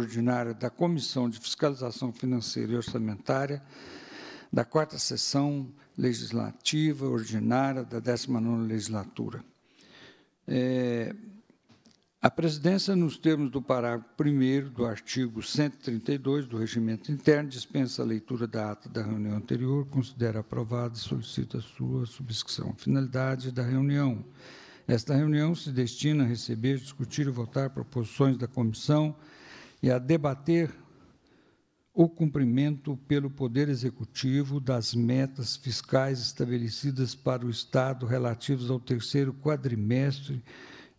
ordinária da Comissão de Fiscalização Financeira e Orçamentária da quarta sessão legislativa ordinária da 19ª legislatura. É, a presidência, nos termos do parágrafo 1 do artigo 132 do Regimento Interno, dispensa a leitura da ata da reunião anterior, considera aprovada e solicita sua subscrição. Finalidade da reunião. Esta reunião se destina a receber, discutir e votar proposições da comissão e a debater o cumprimento pelo Poder Executivo das metas fiscais estabelecidas para o Estado relativas ao terceiro quadrimestre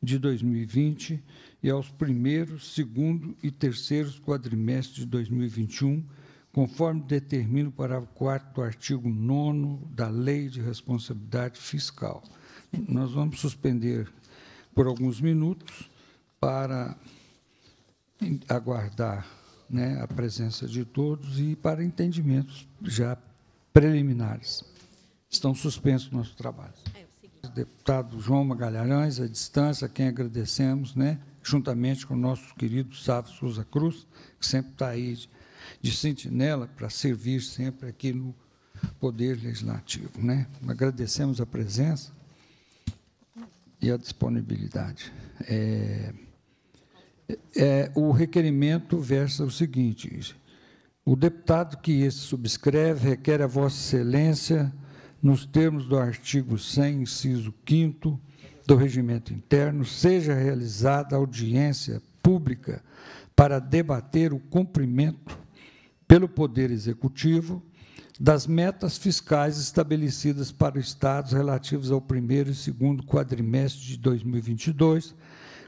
de 2020 e aos primeiros, segundo e terceiros quadrimestres de 2021, conforme determina o parágrafo 4 do artigo 9 da Lei de Responsabilidade Fiscal. Nós vamos suspender por alguns minutos para aguardar né, a presença de todos e para entendimentos já preliminares. Estão suspensos nossos trabalhos é, Deputado João Magalhães, à distância, quem agradecemos, né, juntamente com o nosso querido Sávio Souza Cruz, que sempre está aí de, de sentinela para servir sempre aqui no Poder Legislativo. Né? Agradecemos a presença e a disponibilidade. É é, o requerimento versa o seguinte: o deputado que esse subscreve requer a Vossa Excelência, nos termos do artigo 100, inciso 5 do Regimento Interno, seja realizada audiência pública para debater o cumprimento pelo Poder Executivo das metas fiscais estabelecidas para os estados relativos ao primeiro e segundo quadrimestre de 2022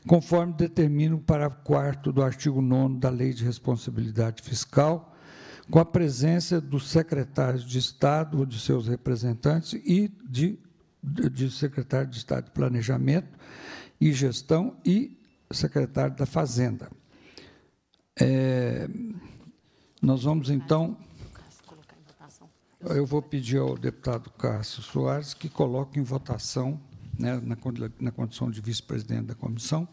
conforme determina o parágrafo 4 do artigo 9 da Lei de Responsabilidade Fiscal, com a presença dos secretários de Estado ou de seus representantes e de, de, de secretário de Estado de Planejamento e Gestão e secretário da Fazenda. É, nós vamos, então... Eu vou pedir ao deputado Cássio Soares que coloque em votação né, na, na condição de vice-presidente da comissão.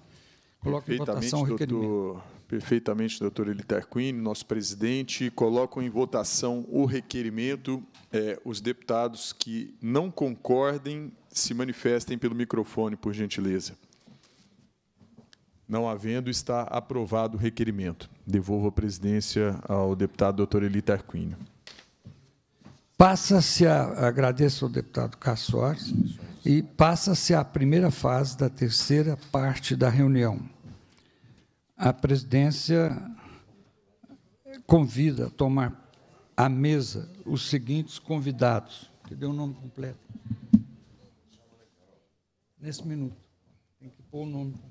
Coloco em votação o requerimento. Doutor, perfeitamente, doutor Elitar Queen, nosso presidente. Coloco em votação o requerimento. É, os deputados que não concordem se manifestem pelo microfone, por gentileza. Não havendo, está aprovado o requerimento. Devolvo a presidência ao deputado doutor Elitar Queen. Passa-se a... Agradeço ao deputado Cássio Soares e passa-se à primeira fase da terceira parte da reunião. A presidência convida a tomar à mesa os seguintes convidados. Cadê o nome completo? Nesse minuto. Tem que pôr o nome completo.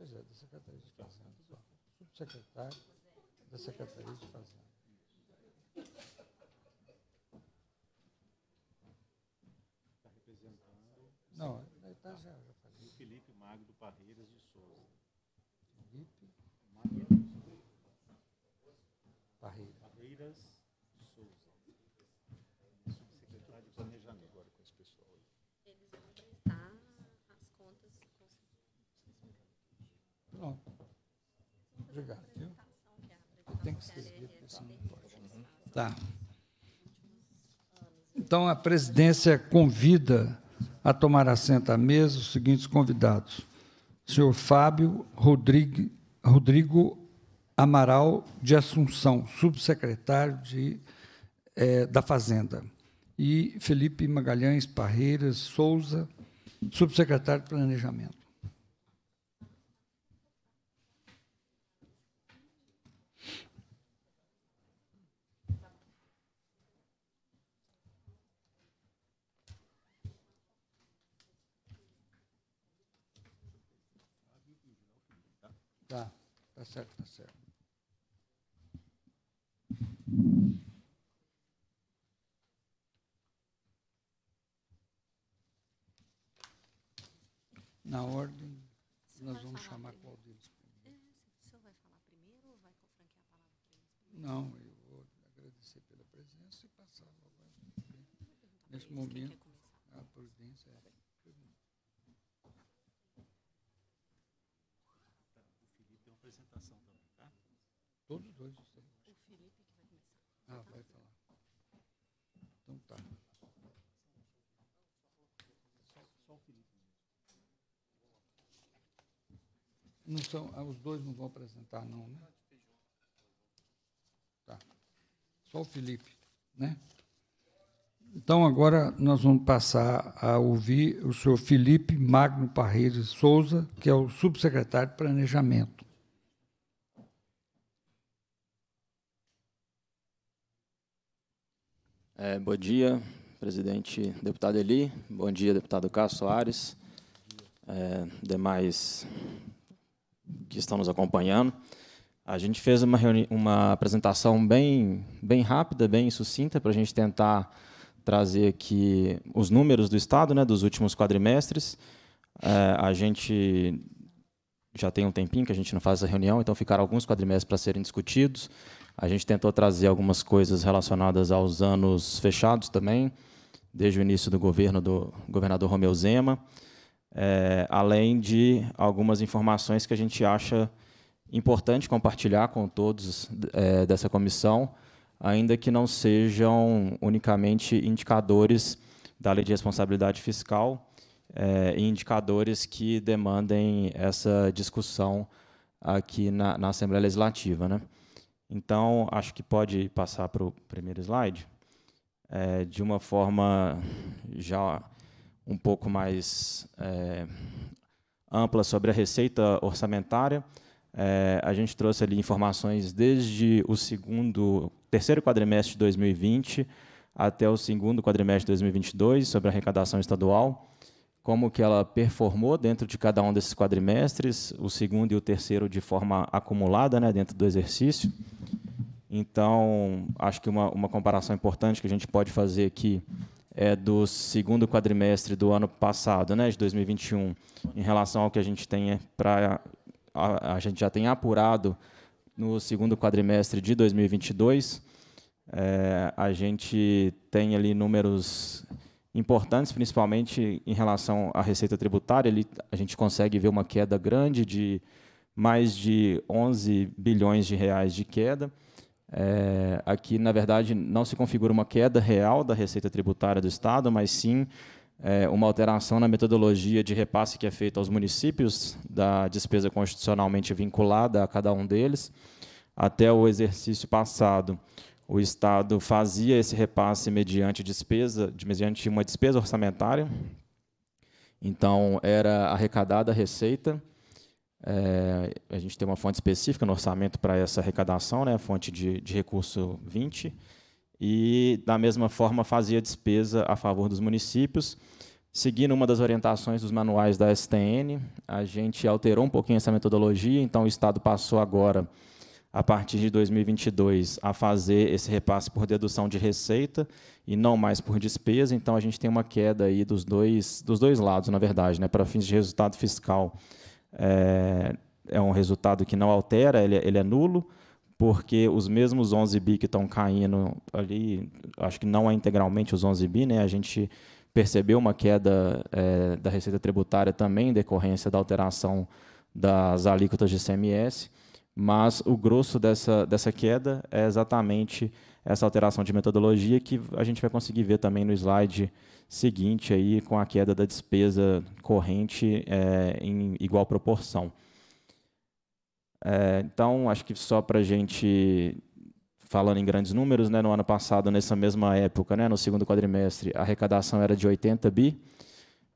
Pois é, da Secretaria de Fazenda, Subsecretário da Secretaria de Fazenda. Está representando. Não, está já, já falei. O Felipe Magno Parreiras de Souza. Felipe Magno Parreiras. Parreiras. obrigado. que escrever, porque não pode. Tá. Então, a presidência convida a tomar assento à mesa os seguintes convidados: senhor Fábio Rodrigo Amaral de Assunção, subsecretário de, eh, da Fazenda, e Felipe Magalhães Parreiras Souza, subsecretário de Planejamento. Tá certo, tá certo. Na ordem, nós vamos chamar qual deles primeiro. É, o senhor vai falar primeiro ou vai franquear a palavra Não, eu vou agradecer pela presença e passar logo. Nesse momento, a prudência é. apresentação também, tá? Todos dois. Você. O Felipe que vai começar. Ah, vai falar. Então tá. Só, só o Felipe. Não são, ah, os dois não vão apresentar, não, né? Tá. Só o Felipe, né? Então, agora nós vamos passar a ouvir o senhor Felipe Magno Parreira Souza, que é o subsecretário de Planejamento. É, bom dia, presidente, deputado Eli. Bom dia, deputado Carlos Soares. É, demais que estão nos acompanhando. A gente fez uma, uma apresentação bem, bem rápida, bem sucinta, para a gente tentar trazer aqui os números do Estado né, dos últimos quadrimestres. É, a gente já tem um tempinho que a gente não faz essa reunião, então ficaram alguns quadrimestres para serem discutidos. A gente tentou trazer algumas coisas relacionadas aos anos fechados também, desde o início do governo do governador Romeu Zema, é, além de algumas informações que a gente acha importante compartilhar com todos é, dessa comissão, ainda que não sejam unicamente indicadores da lei de responsabilidade fiscal é, e indicadores que demandem essa discussão aqui na, na Assembleia Legislativa. Né? Então, acho que pode passar para o primeiro slide. É, de uma forma já um pouco mais é, ampla sobre a receita orçamentária, é, a gente trouxe ali informações desde o segundo, terceiro quadrimestre de 2020 até o segundo quadrimestre de 2022 sobre a arrecadação estadual como que ela performou dentro de cada um desses quadrimestres, o segundo e o terceiro de forma acumulada né, dentro do exercício. Então, acho que uma, uma comparação importante que a gente pode fazer aqui é do segundo quadrimestre do ano passado, né, de 2021, em relação ao que a gente tem é, para a, a, gente já tem apurado no segundo quadrimestre de 2022, é, a gente tem ali números importantes, principalmente em relação à receita tributária. Ele, a gente consegue ver uma queda grande de mais de 11 bilhões de reais de queda. É, aqui, na verdade, não se configura uma queda real da receita tributária do Estado, mas sim é, uma alteração na metodologia de repasse que é feita aos municípios da despesa constitucionalmente vinculada a cada um deles. Até o exercício passado, o Estado fazia esse repasse mediante despesa, mediante uma despesa orçamentária. Então, era arrecadada a receita. É, a gente tem uma fonte específica no orçamento para essa arrecadação, né, fonte de, de recurso 20. E, da mesma forma, fazia despesa a favor dos municípios. Seguindo uma das orientações dos manuais da STN, a gente alterou um pouquinho essa metodologia, então o Estado passou agora a partir de 2022, a fazer esse repasse por dedução de receita e não mais por despesa. Então, a gente tem uma queda aí dos dois, dos dois lados, na verdade. Né? Para fins de resultado fiscal, é, é, um resultado que não altera, ele, é, ele é nulo, porque os mesmos 11 bi que estão caindo ali, acho que não é integralmente os 11 bi, né? a gente percebeu uma queda é, da receita tributária também em decorrência da alteração das alíquotas de CMS mas o grosso dessa, dessa queda é exatamente essa alteração de metodologia que a gente vai conseguir ver também no slide seguinte aí com a queda da despesa corrente é, em igual proporção. É, então, acho que só para a gente, falando em grandes números, né, no ano passado, nessa mesma época, né, no segundo quadrimestre, a arrecadação era de 80 bi,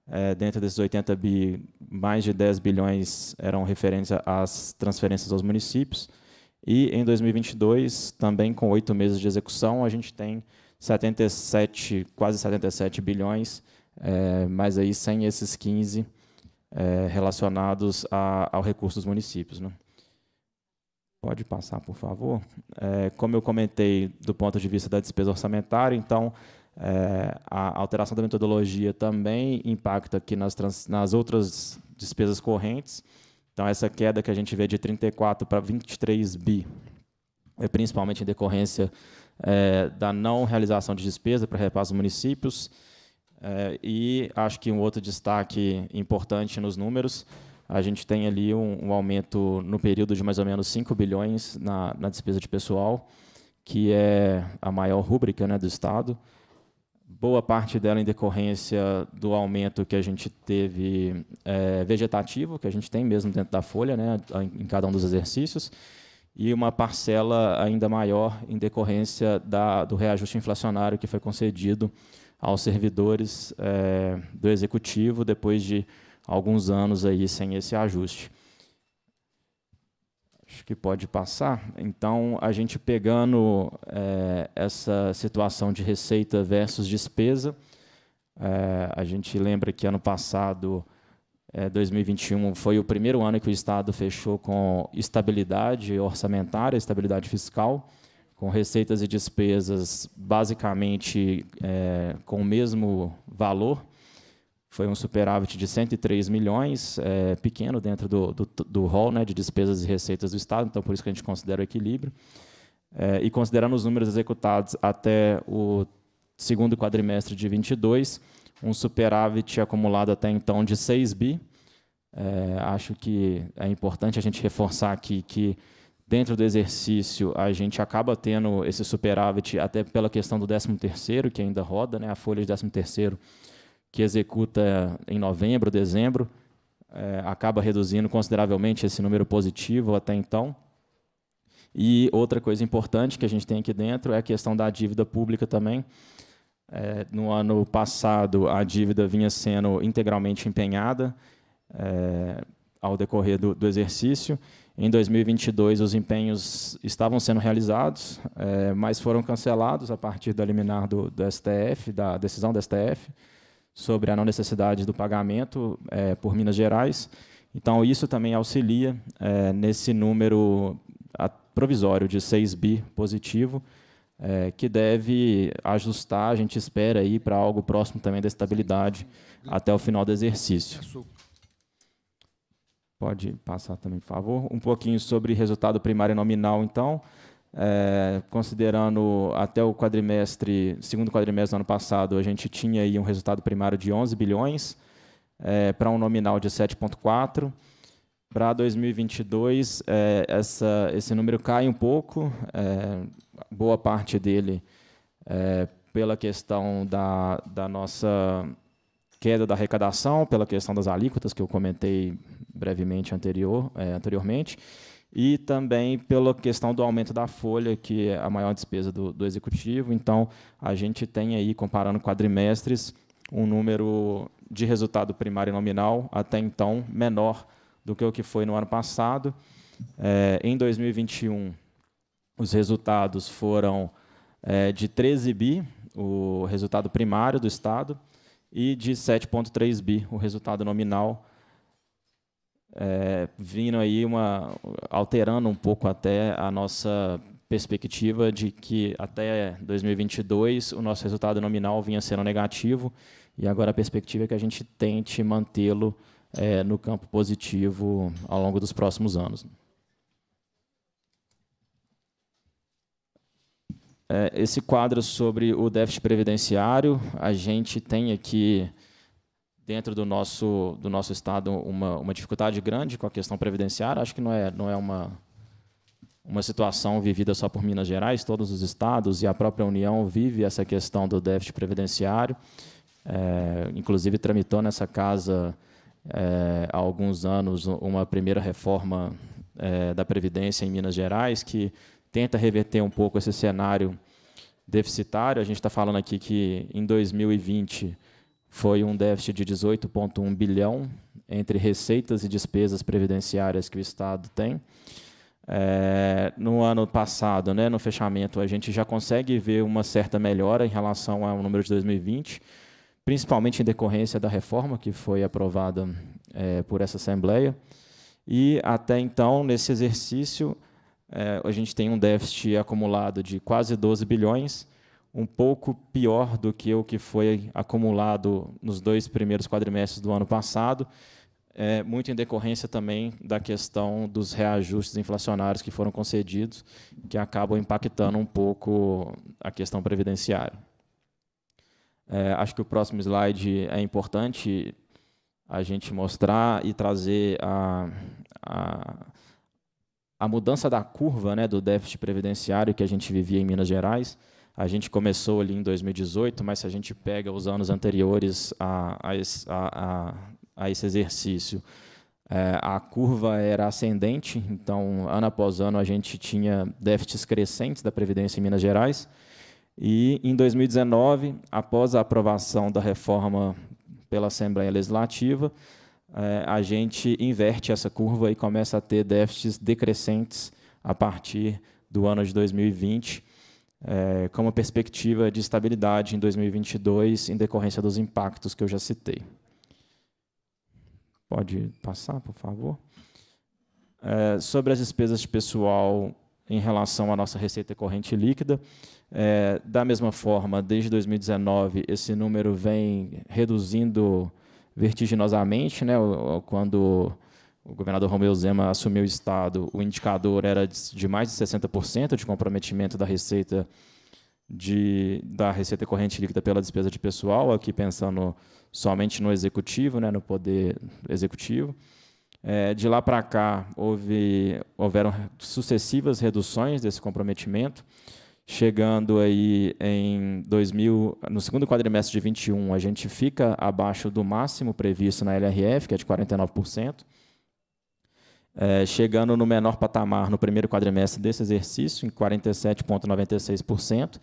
é, dentro desses 80 bi, mais de 10 bilhões eram referentes às transferências aos municípios. E em 2022, também com oito meses de execução, a gente tem 77, quase 77 bilhões, é, mas aí sem esses 15 é, relacionados a, ao recurso dos municípios. Né? Pode passar, por favor. É, como eu comentei do ponto de vista da despesa orçamentária, então é, a alteração da metodologia também impacta aqui nas, trans, nas outras despesas correntes. Então, essa queda que a gente vê de 34 para 23 bi é principalmente em decorrência é, da não realização de despesa para repasse aos municípios. É, e acho que um outro destaque importante nos números, a gente tem ali um, um aumento no período de mais ou menos 5 bilhões na, na despesa de pessoal, que é a maior rúbrica né, do Estado boa parte dela em decorrência do aumento que a gente teve é, vegetativo, que a gente tem mesmo dentro da folha, né, em cada um dos exercícios, e uma parcela ainda maior em decorrência da, do reajuste inflacionário que foi concedido aos servidores é, do executivo depois de alguns anos aí sem esse ajuste. Acho que pode passar. Então, a gente pegando é, essa situação de receita versus despesa, é, a gente lembra que ano passado, é, eh, 2021, foi o primeiro ano que o Estado fechou com estabilidade orçamentária, estabilidade fiscal, com receitas e despesas basicamente com o mesmo valor foi um superávit de 103 milhões, é, pequeno dentro do, do, do hall né, de despesas e receitas do Estado, então por isso que a gente considera o equilíbrio. É, e considerando os números executados até o segundo quadrimestre de 22, um superávit acumulado até então de 6 bi. É, acho que é importante a gente reforçar aqui que dentro do exercício a gente acaba tendo esse superávit até pela questão do 13º, que ainda roda, né, a folha de 13º, que executa em novembro, dezembro, é, acaba reduzindo consideravelmente esse número positivo até então. E outra coisa importante que a gente tem aqui dentro é a questão da dívida pública também. É, no ano passado, a dívida vinha sendo integralmente empenhada é, ao decorrer do, do, exercício. Em 2022, os empenhos estavam sendo realizados, é, mas foram cancelados a partir do liminar do, do STF, da decisão do STF sobre a não necessidade do pagamento é, por Minas Gerais. Então, isso também auxilia é, nesse número provisório de 6 bi positivo, é, que deve ajustar, a gente espera, aí para algo próximo também da estabilidade até o final do exercício. É Pode passar também, por favor. Um pouquinho sobre resultado primário nominal, então. É, considerando até o quadrimestre, segundo quadrimestre do ano passado, a gente tinha aí um resultado primário de 11 bilhões é, para um nominal de 7,4. Para 2022, é, essa, esse número cai um pouco, é, boa parte dele é, pela questão da, da nossa queda da arrecadação, pela questão das alíquotas que eu comentei brevemente anterior, é, anteriormente e também pela questão do aumento da folha, que é a maior despesa do, do executivo. Então, a gente tem aí, comparando quadrimestres, um número de resultado primário nominal até então menor do que o que foi no ano passado. É, em 2021, os resultados foram é, de 13 bi, o resultado primário do Estado, e de 7,3 bi, o resultado nominal é, vindo aí uma alterando um pouco até a nossa perspectiva de que até 2022 o nosso resultado nominal vinha sendo negativo e agora a perspectiva é que a gente tente mantê-lo é, no campo positivo ao longo dos próximos anos. É, esse quadro sobre o déficit previdenciário, a gente tem aqui dentro do nosso, do nosso estado uma, uma dificuldade grande com a questão previdenciária. Acho que não é, não é uma, uma situação vivida só por Minas Gerais, todos os estados e a própria União vive essa questão do déficit previdenciário. É, inclusive, tramitou nessa casa é, há alguns anos uma primeira reforma é, da Previdência em Minas Gerais, que tenta reverter um pouco esse cenário deficitário. A gente está falando aqui que em 2020 foi um déficit de 18,1 bilhão entre receitas e despesas previdenciárias que o Estado tem. É, no ano passado, né, no fechamento, a gente já consegue ver uma certa melhora em relação ao número de 2020, principalmente em decorrência da reforma que foi aprovada é, por essa Assembleia. E até então, nesse exercício, é, a gente tem um déficit acumulado de quase 12 bilhões um pouco pior do que o que foi acumulado nos dois primeiros quadrimestres do ano passado, é, muito em decorrência também da questão dos reajustes inflacionários que foram concedidos, que acabam impactando um pouco a questão previdenciária. É, acho que o próximo slide é importante a gente mostrar e trazer a, a, a mudança da curva né, do déficit previdenciário que a gente vivia em Minas Gerais. A gente começou ali em 2018, mas se a gente pega os anos anteriores a, a, a, a esse exercício, é, a curva era ascendente, então, ano após ano, a gente tinha déficits crescentes da Previdência em Minas Gerais. E em 2019, após a aprovação da reforma pela Assembleia Legislativa, é, a gente inverte essa curva e começa a ter déficits decrescentes a partir do ano de 2020 é, com uma perspectiva de estabilidade em 2022, em decorrência dos impactos que eu já citei. Pode passar, por favor. É, sobre as despesas de pessoal em relação à nossa receita corrente líquida, é, da mesma forma, desde 2019, esse número vem reduzindo vertiginosamente, né, quando o governador Romeu Zema assumiu o Estado, o indicador era de mais de 60% de comprometimento da receita de, da receita corrente líquida pela despesa de pessoal, aqui pensando somente no executivo, né, no poder executivo. É, de lá para cá, houve, houveram sucessivas reduções desse comprometimento, chegando aí em 2000, no segundo quadrimestre de 21, a gente fica abaixo do máximo previsto na LRF, que é de 49% é, chegando no menor patamar no primeiro quadrimestre desse exercício, em 47,96%,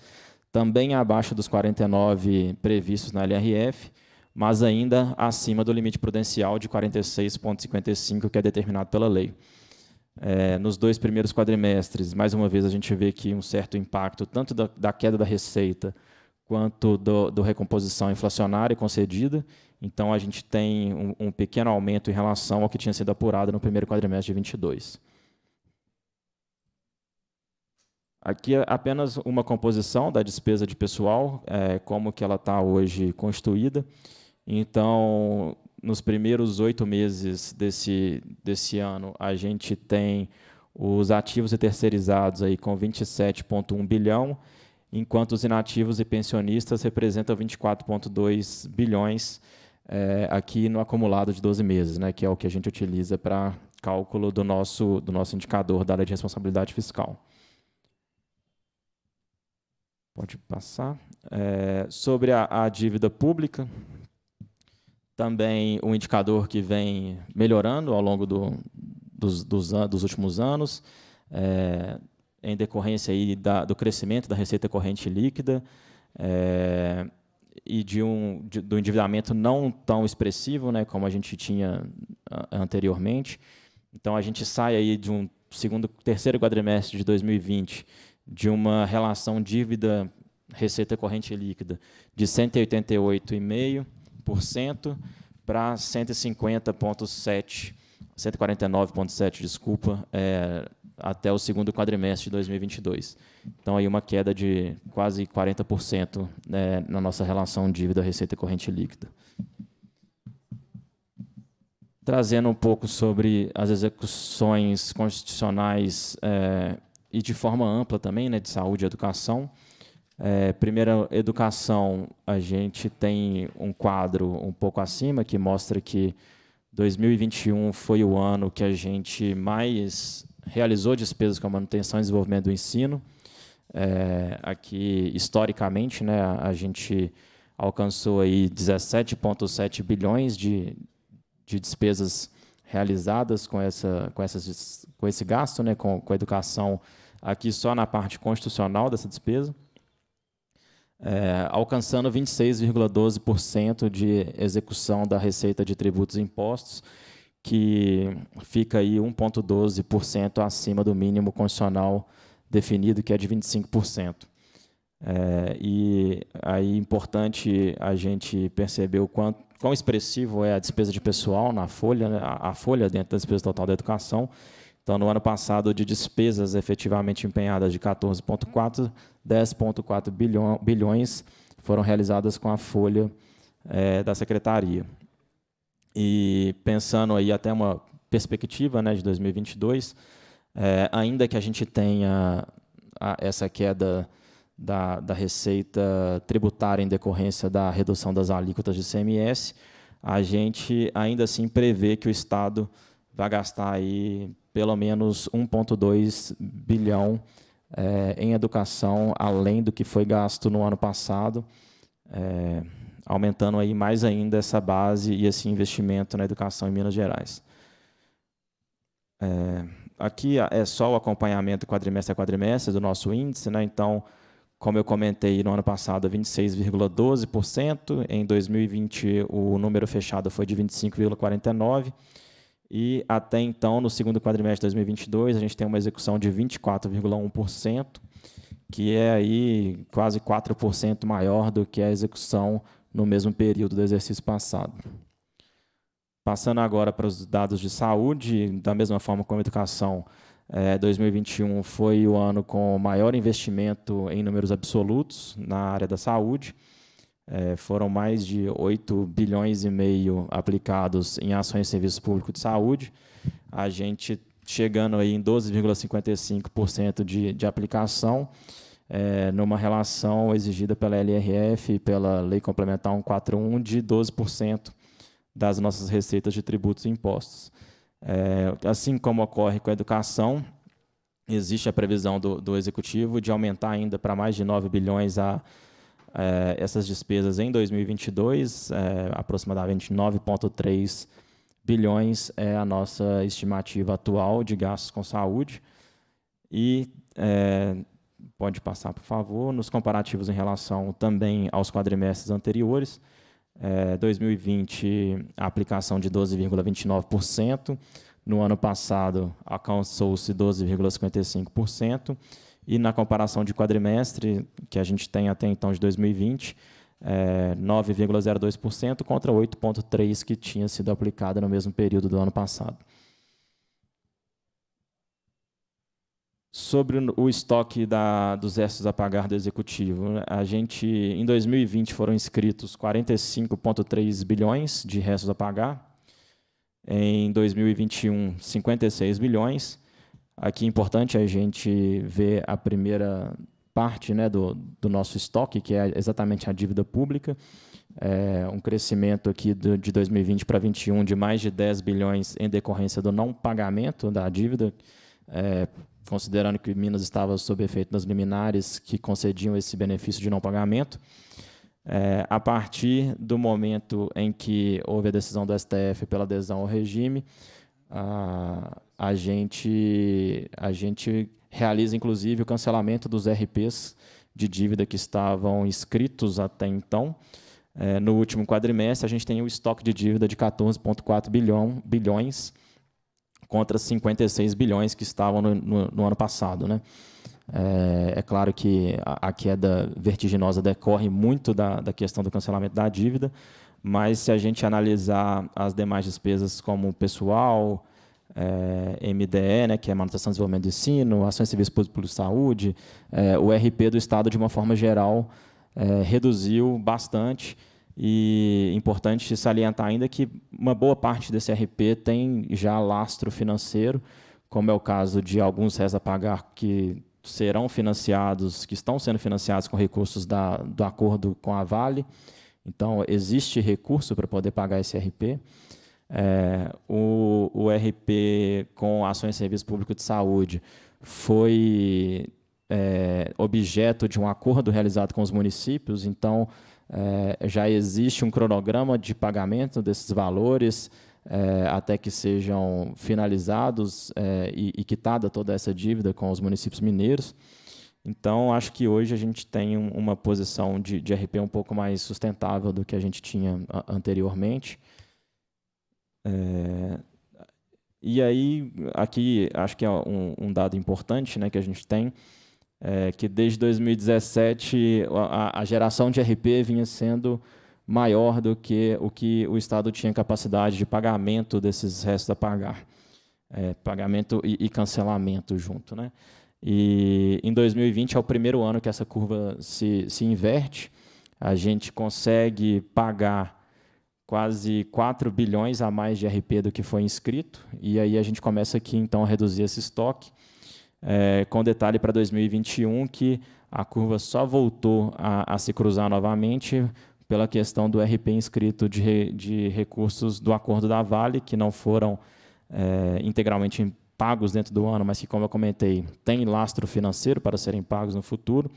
também abaixo dos 49% previstos na LRF, mas ainda acima do limite prudencial de 46,55%, que é determinado pela lei. É, nos dois primeiros quadrimestres, mais uma vez, a gente vê aqui um certo impacto tanto da, da queda da receita quanto do, do recomposição inflacionária concedida. Então, a gente tem um, um, pequeno aumento em relação ao que tinha sido apurado no primeiro quadrimestre de 22. Aqui é apenas uma composição da despesa de pessoal, é, como que ela está hoje constituída. Então, nos primeiros oito meses desse, desse ano, a gente tem os ativos e terceirizados aí com 27,1 bilhão, enquanto os inativos e pensionistas representam 24,2 bilhões é, aqui no acumulado de 12 meses, né, que é o que a gente utiliza para cálculo do nosso, do nosso indicador da área de responsabilidade fiscal. Pode passar. É, sobre a, a dívida pública, também um indicador que vem melhorando ao longo do, dos, dos, dos, últimos anos. É, em decorrência aí da, do crescimento da receita corrente líquida é, e de um, de, do endividamento não tão expressivo né, como a gente tinha anteriormente. Então, a gente sai aí de um segundo, terceiro quadrimestre de 2020 de uma relação dívida receita corrente líquida de 188,5% para 150,7%, 149,7%, desculpa, é, até o segundo quadrimestre de 2022. Então, aí uma queda de quase 40% né, na nossa relação dívida-receita corrente líquida. Trazendo um pouco sobre as execuções constitucionais é, e de forma ampla também, né, de saúde e educação. É, primeira, educação, a gente tem um quadro um pouco acima que mostra que 2021 foi o ano que a gente mais realizou despesas com a manutenção e desenvolvimento do ensino. É, aqui, historicamente, né, a gente alcançou aí 17,7 bilhões de, de despesas realizadas com, essa, com, essas, com esse gasto, né, com, com a educação aqui só na parte constitucional dessa despesa, é, alcançando 26,12% de execução da receita de tributos e impostos, que fica aí 1,12% acima do mínimo condicional definido, que é de 25%. É, e aí é importante a gente perceber o quanto, quão expressivo é a despesa de pessoal na folha, né, a, a, folha dentro da despesa total da educação. Então, no ano passado, de despesas efetivamente empenhadas de 14,4, 10,4 bilhões foram realizadas com a folha é, da secretaria. E pensando aí até uma perspectiva né, de 2022, é, ainda que a gente tenha a, essa queda da, da receita tributária em decorrência da redução das alíquotas de CMS, a gente ainda assim prevê que o Estado vai gastar aí pelo menos 1,2 bilhão é, em educação, além do que foi gasto no ano passado. É, aumentando aí mais ainda essa base e esse investimento na educação em Minas Gerais. É, aqui é só o acompanhamento quadrimestre a quadrimestre do nosso índice, né? então, como eu comentei no ano passado, 26,12%, em 2020 o número fechado foi de 25,49%, e até então, no segundo quadrimestre de 2022, a gente tem uma execução de 24,1%, que é aí quase 4% maior do que a execução no mesmo período do exercício passado. Passando agora para os dados de saúde, da mesma forma como a educação, 2021 eh, foi o ano com maior investimento em números absolutos na área da saúde. Eh, foram mais de 8 bilhões e meio aplicados em ações e serviços públicos de saúde. A gente chegando aí em 12,55% de, de aplicação é, numa relação exigida pela LRF, pela Lei Complementar 141, de 12% das nossas receitas de tributos e impostos. É, assim como ocorre com a educação, existe a previsão do, do Executivo de aumentar ainda para mais de 9 bilhões a, é, essas despesas em 2022, é, aproximadamente 9,3 bilhões é a nossa estimativa atual de gastos com saúde. E é, pode passar, por favor. Nos comparativos em relação também aos quadrimestres anteriores, é, 2020, a aplicação de 12,29%. No ano passado, alcançou-se 12,55%. E na comparação de quadrimestre, que a gente tem até então de 2020, é, 9,02% contra 8,3% que tinha sido aplicada no mesmo período do ano passado. sobre o estoque da, dos restos a pagar do executivo. Né? A gente, em 2020, foram inscritos 45,3 bilhões de restos a pagar. Em 2021, 56 bilhões. Aqui é importante a gente ver a primeira parte né, do, do nosso estoque, que é exatamente a dívida pública. É um crescimento aqui do, de 2020 para 2021 de mais de 10 bilhões em decorrência do não pagamento da dívida, é, considerando que Minas estava sob efeito das liminares que concediam esse benefício de não pagamento. É, a partir do momento em que houve a decisão do STF pela adesão ao regime, a, a, gente, a gente realiza inclusive o cancelamento dos RPs de dívida que estavam inscritos até então. É, no último quadrimestre, a gente tem o um estoque de dívida de 14,4 bilhão, bilhões contra 56 bilhões que estavam no, no, no ano passado. Né? É, é claro que a, a, queda vertiginosa decorre muito da, da questão do cancelamento da dívida, mas se a gente analisar as demais despesas como pessoal, é, MDE, né, que é manutenção e desenvolvimento do ensino, ações serviços público de saúde, é, o RP do Estado, de uma forma geral, é, reduziu bastante. E importante salientar ainda que uma boa parte desse RP tem já lastro financeiro, como é o caso de alguns res a pagar que serão financiados, que estão sendo financiados com recursos da, do acordo com a Vale. Então, existe recurso para poder pagar esse RP. É, o, o RP com ações e serviço público de saúde foi é, objeto de um acordo realizado com os municípios, então é, já existe um cronograma de pagamento desses valores é, até que sejam finalizados é, e, e, quitada toda essa dívida com os municípios mineiros. Então, acho que hoje a gente tem uma posição de, de, RP um pouco mais sustentável do que a gente tinha anteriormente. É, e aí, aqui, acho que é um, um dado importante né, que a gente tem, é, que desde 2017 a, a, geração de RP vinha sendo maior do que o que o Estado tinha capacidade de pagamento desses restos a pagar. É, pagamento e, e, cancelamento junto. Né? E em 2020 é o primeiro ano que essa curva se, se inverte. A gente consegue pagar quase 4 bilhões a mais de RP do que foi inscrito, e aí a gente começa aqui então a reduzir esse estoque é, com detalhe para 2021 que a curva só voltou a, a, se cruzar novamente pela questão do RP inscrito de, de recursos do acordo da Vale, que não foram é, integralmente pagos dentro do ano, mas que, como eu comentei, tem lastro financeiro para serem pagos no futuro.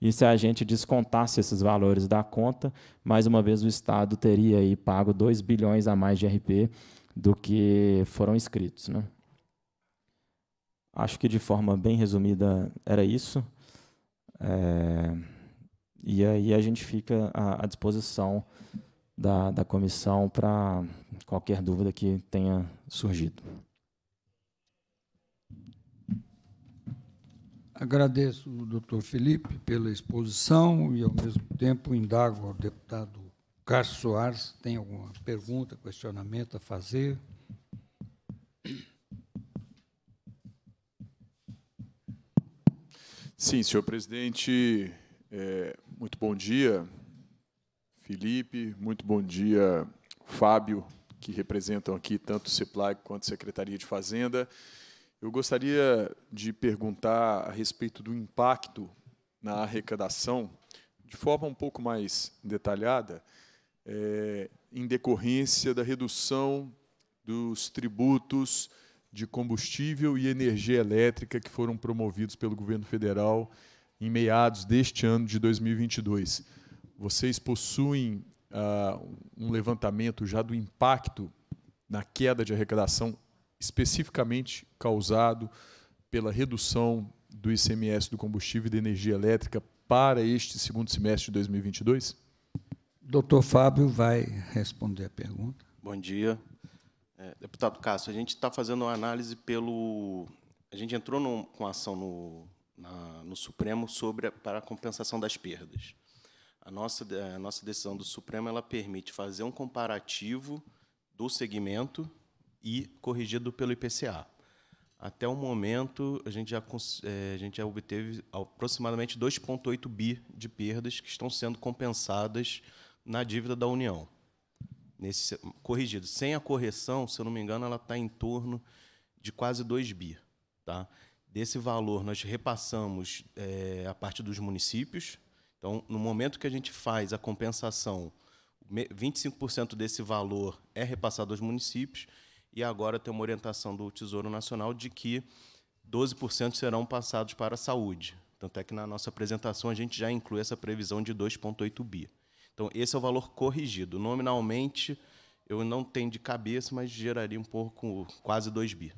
E se a gente descontasse esses valores da conta, mais uma vez o Estado teria aí pago 2 bilhões a mais de RP do que foram inscritos. Né? Acho que de forma bem resumida era isso. É, e aí a gente fica à, à disposição da, da comissão para qualquer dúvida que tenha surgido. Agradeço o doutor Felipe pela exposição e, ao mesmo tempo, indago ao deputado Carlos Soares se tem alguma pergunta, questionamento a fazer. Sim, senhor presidente, é, muito bom dia, Felipe, muito bom dia, Fábio, que representam aqui tanto o CEPLAG quanto a Secretaria de Fazenda. Eu gostaria de perguntar a respeito do impacto na arrecadação, de forma um pouco mais detalhada, é, em decorrência da redução dos tributos de combustível e energia elétrica que foram promovidos pelo governo federal em meados deste ano de 2022. Vocês possuem uh, um levantamento já do impacto na queda de arrecadação, especificamente causado pela redução do ICMS do combustível e da energia elétrica para este segundo semestre de 2022? Doutor Fábio vai responder a pergunta. Bom dia. É, deputado Cássio, a gente está fazendo uma análise pelo. A gente entrou no, com ação no, na, no Supremo sobre a, para a compensação das perdas. A nossa, a nossa decisão do Supremo ela permite fazer um comparativo do segmento e corrigido pelo IPCA. Até o momento, a gente já, é, a gente já obteve aproximadamente 2,8 bi de perdas que estão sendo compensadas na dívida da União nesse corrigido. Sem a correção, se eu não me engano, ela está em torno de quase 2 bi. Tá? Desse valor, nós repassamos é, a parte dos municípios. Então, no momento que a gente faz a compensação, 25% desse valor é repassado aos municípios. E agora tem uma orientação do Tesouro Nacional de que 12% serão passados para a saúde. Tanto é que na nossa apresentação a gente já inclui essa previsão de 2,8 bi. Então, esse é o valor corrigido. Nominalmente, eu não tenho de cabeça, mas geraria um pouco, quase 2 bi.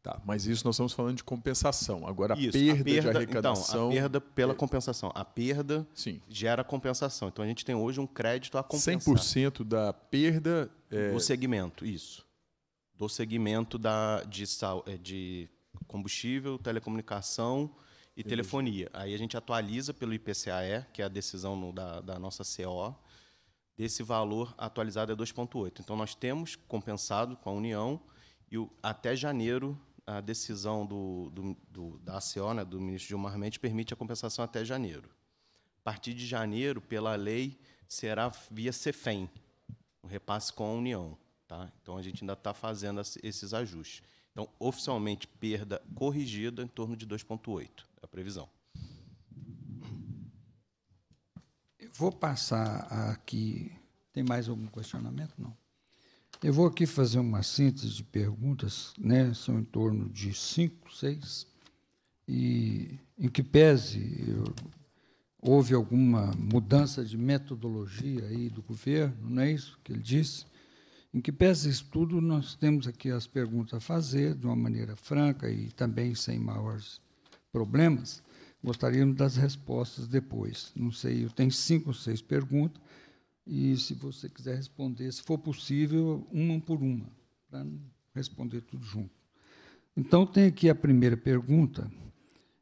Tá, mas isso nós estamos falando de compensação. Agora, a, isso, perda a perda de arrecadação... Então, a perda pela é... compensação. A perda Sim. gera compensação. Então, a gente tem hoje um crédito a compensar. 100% da perda... É... Do segmento, isso. Do segmento da, de, sal, é, de combustível, telecomunicação e Entendi. telefonia. Aí a gente atualiza pelo IPCAE, que é a decisão no, da, da nossa CO, desse valor atualizado é 2,8. Então, nós temos compensado com a União e o, até janeiro a decisão do, do, do da CO, né, do ministro Gilmar Mendes, permite a compensação até janeiro. A partir de janeiro, pela lei, será via CEFEM, o repasse com a União. Tá? Então, a gente ainda está fazendo esses ajustes. Então, oficialmente, perda corrigida em torno de 2,8 previsão. Eu vou passar aqui. Tem mais algum questionamento? Não. Eu vou aqui fazer uma síntese de perguntas, né? são em torno de cinco, seis, e em que pese eu, houve alguma mudança de metodologia aí do governo, não é isso que ele disse? Em que pese isso tudo, nós temos aqui as perguntas a fazer de uma maneira franca e também sem maiores problemas, gostaríamos das respostas depois. Não sei, eu tenho cinco ou seis perguntas, e se você quiser responder, se for possível, uma por uma, para não responder tudo junto. Então, tem aqui a primeira pergunta.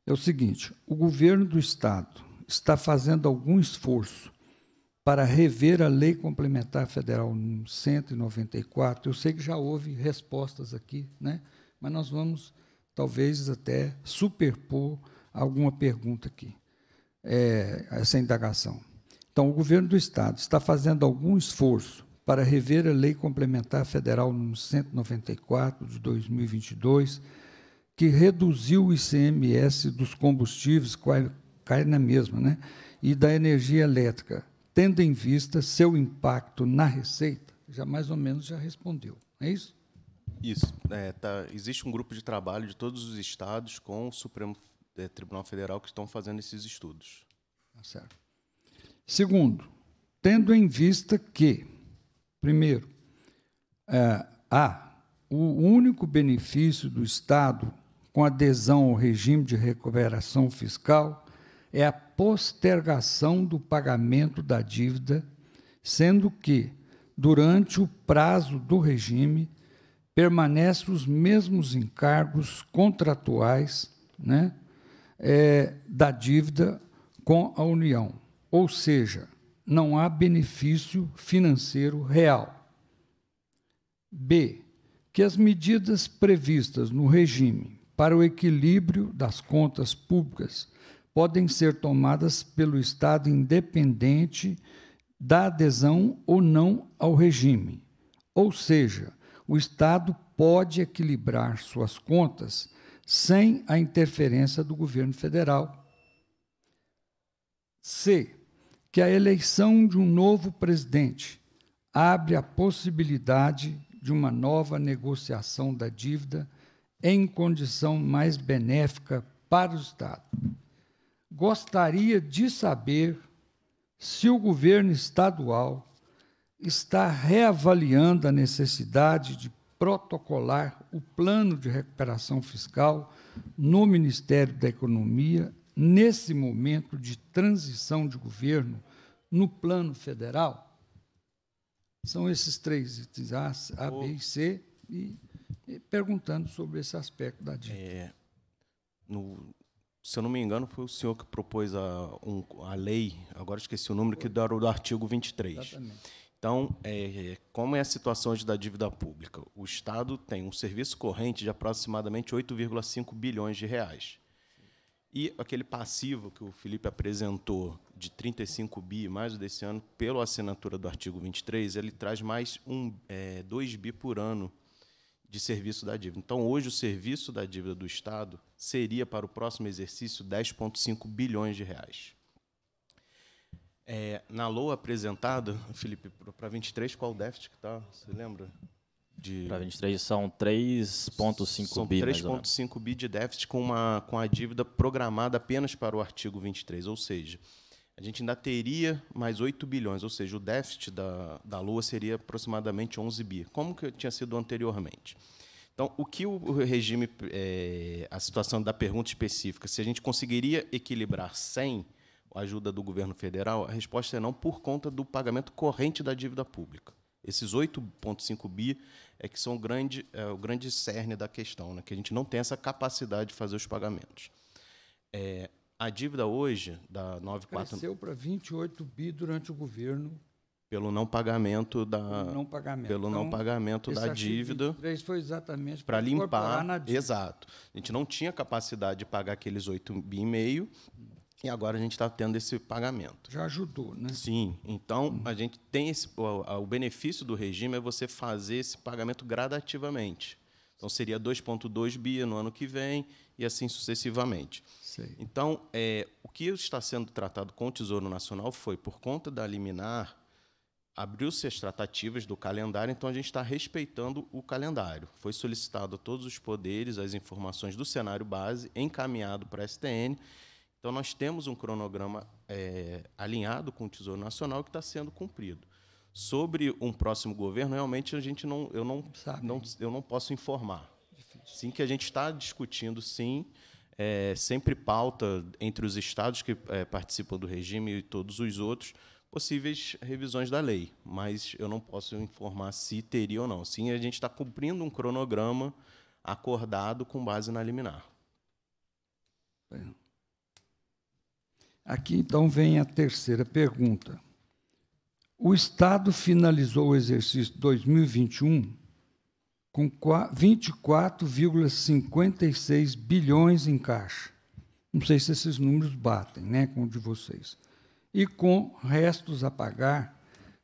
É o seguinte: o governo do Estado está fazendo algum esforço para rever a Lei Complementar Federal 194. Eu sei que já houve respostas aqui, né? mas nós vamos talvez até superpor alguma pergunta aqui, é, essa indagação. Então, o governo do Estado está fazendo algum esforço para rever a Lei Complementar Federal nº 194 de 2022, que reduziu o ICMS dos combustíveis, cai na mesma, né? e da energia elétrica, tendo em vista seu impacto na receita? Já mais ou menos já respondeu, não é isso? Isso. É, tá, existe um grupo de trabalho de todos os estados com o Supremo é, Tribunal Federal que estão fazendo esses estudos. Tá certo. Segundo, tendo em vista que, primeiro, é, há o único benefício do Estado com adesão ao regime de recuperação fiscal é a postergação do pagamento da dívida, sendo que, durante o prazo do regime, permanecem os mesmos encargos contratuais né, é, da dívida com a União, ou seja, não há benefício financeiro real. B. Que as medidas previstas no regime para o equilíbrio das contas públicas podem ser tomadas pelo Estado independente da adesão ou não ao regime, ou seja, o Estado pode equilibrar suas contas sem a interferência do governo federal. C. Que a eleição de um novo presidente abre a possibilidade de uma nova negociação da dívida em condição mais benéfica para o Estado. Gostaria de saber se o governo estadual está reavaliando a necessidade de protocolar o plano de recuperação fiscal no Ministério da Economia nesse momento de transição de governo no plano federal? São esses três itens, A, A B e C, e, e perguntando sobre esse aspecto da dívida. É, no, se eu não me engano, foi o senhor que propôs a, um, a lei, agora esqueci o número, que era o artigo 23. Exatamente então, é, como é a situação hoje da dívida pública? O Estado tem um serviço corrente de aproximadamente 8,5 bilhões de reais. E aquele passivo que o Felipe apresentou de 35 bi mais o desse ano, pela assinatura do artigo 23, ele traz mais um, é, 2 bi por ano de serviço da dívida. Então, hoje, o serviço da dívida do Estado seria, para o próximo exercício, 10,5 bilhões de reais. É, na LOA apresentada, Felipe, para 23, qual o déficit que está? Você lembra? De... Para 23 são 3,5 bi. 3,5 bi de déficit com, uma, com a dívida programada apenas para o artigo 23, ou seja, a gente ainda teria mais 8 bilhões, ou seja, o déficit da, da Lua seria aproximadamente 11 bi, como que tinha sido anteriormente. Então, o que o regime, é, a situação da pergunta específica, se a gente conseguiria equilibrar 100 ajuda do governo federal? A resposta é não, por conta do pagamento corrente da dívida pública. Esses 8,5 bi é que são o grande, é, o grande cerne da questão, né? que a gente não tem essa capacidade de fazer os pagamentos. É, a dívida hoje, da 94... Cresceu para 28 bi durante o governo. Pelo não pagamento da... Pelo não pagamento. Pelo então, não pagamento da dívida. foi exatamente para limpar. Na dívida. Exato. A gente não tinha capacidade de pagar aqueles 8 bi e meio. E agora a gente está tendo esse pagamento. Já ajudou, né? Sim. Então, a gente tem esse. O, o benefício do regime é você fazer esse pagamento gradativamente. Então, seria 2,2 bi no ano que vem e assim sucessivamente. Sei. Então, é, o que está sendo tratado com o Tesouro Nacional foi, por conta da liminar, abriu-se as tratativas do calendário, então a gente está respeitando o calendário. Foi solicitado a todos os poderes as informações do cenário base, encaminhado para a STN, então, nós temos um cronograma é, alinhado com o Tesouro Nacional que está sendo cumprido. Sobre um próximo governo, realmente a gente não, eu não, não eu não posso informar. Difícil. Sim, que a gente está discutindo, sim, é, sempre pauta entre os estados que é, participam do regime e todos os outros possíveis revisões da lei, mas eu não posso informar se teria ou não. Sim, a gente está cumprindo um cronograma acordado com base na liminar. Bem. Aqui então vem a terceira pergunta. O Estado finalizou o exercício 2021 com 24,56 bilhões em caixa. Não sei se esses números batem né, com o de vocês. E com restos a pagar,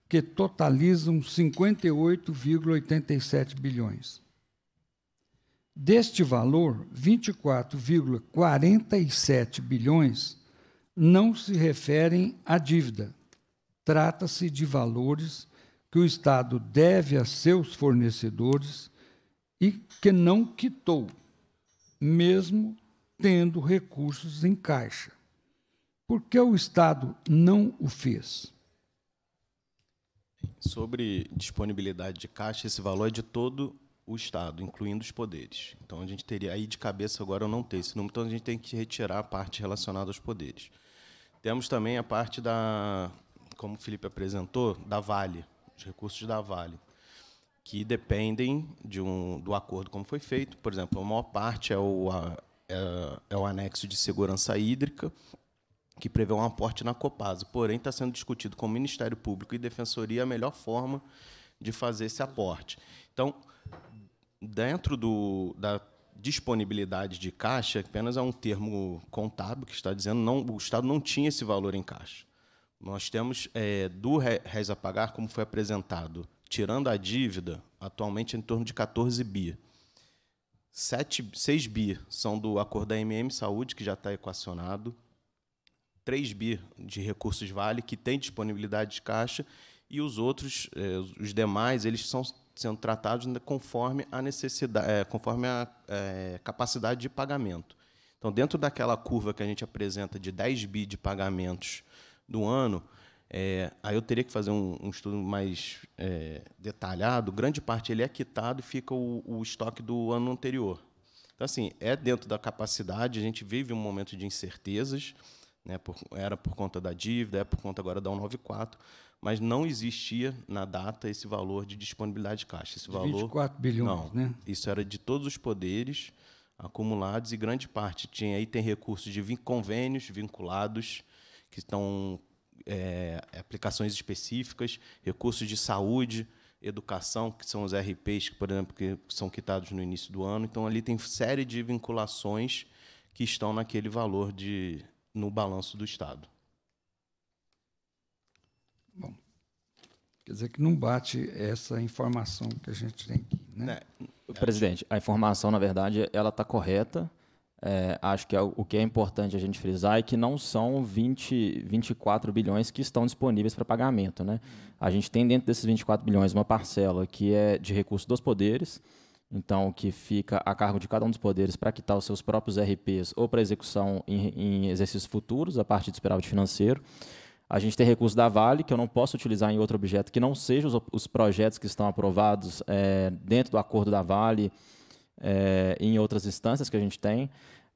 que totalizam 58,87 bilhões. Deste valor, 24,47 bilhões não se referem à dívida. Trata-se de valores que o Estado deve a seus fornecedores e que não quitou, mesmo tendo recursos em caixa. Por que o Estado não o fez? Sobre disponibilidade de caixa, esse valor é de todo o Estado, incluindo os poderes. Então, a gente teria, aí de cabeça agora eu não ter esse número, então a gente tem que retirar a parte relacionada aos poderes. Temos também a parte da, como o Felipe apresentou, da Vale, os recursos da Vale, que dependem de um, do acordo como foi feito. Por exemplo, a maior parte é o, a, é, é o anexo de segurança hídrica, que prevê um aporte na Copasa. Porém, está sendo discutido com o Ministério Público e Defensoria a melhor forma de fazer esse aporte. Então, dentro do, da disponibilidade de caixa apenas é um termo contábil que está dizendo não o Estado não tinha esse valor em caixa. Nós temos é, do réis a pagar, como foi apresentado, tirando a dívida, atualmente é em torno de 14 bi. 7, 6 bi são do acordo da MM Saúde, que já está equacionado, 3 bi de recursos vale, que tem disponibilidade de caixa, e os outros, eh, os demais, eles são sendo tratados conforme a necessidade, é, conforme a é, capacidade de pagamento. Então, dentro daquela curva que a gente apresenta de 10 bi de pagamentos do ano, é, aí eu teria que fazer um, um estudo mais é, detalhado. Grande parte ele é quitado e fica o, o, estoque do ano anterior. Então, assim, é dentro da capacidade, a gente vive um momento de incertezas. Né? Por, era por conta da dívida, é por conta agora da 194, mas não existia na data esse valor de disponibilidade de caixa. Esse de valor, 24 bilhões, não, né? Isso era de todos os poderes acumulados e grande parte tinha aí tem recursos de vin convênios vinculados que estão é, aplicações específicas, recursos de saúde, educação, que são os RPs, que, por exemplo, que são quitados no início do ano. Então, ali tem série de vinculações que estão naquele valor de, no balanço do Estado. Bom, quer dizer que não bate essa informação que a gente tem aqui, né? É. Presidente, a informação, na verdade, ela está correta. É, acho que é o, que é importante a gente frisar é que não são 20, 24 bilhões que estão disponíveis para pagamento. Né? A gente tem dentro desses 24 bilhões uma parcela que é de recursos dos poderes, então que fica a cargo de cada um dos poderes para quitar os seus próprios RPs ou para execução em, em, exercícios futuros, a partir do superávit financeiro. A gente tem recurso da Vale, que eu não posso utilizar em outro objeto que não seja os, os projetos que estão aprovados é, dentro do acordo da Vale é, em outras instâncias que a gente tem.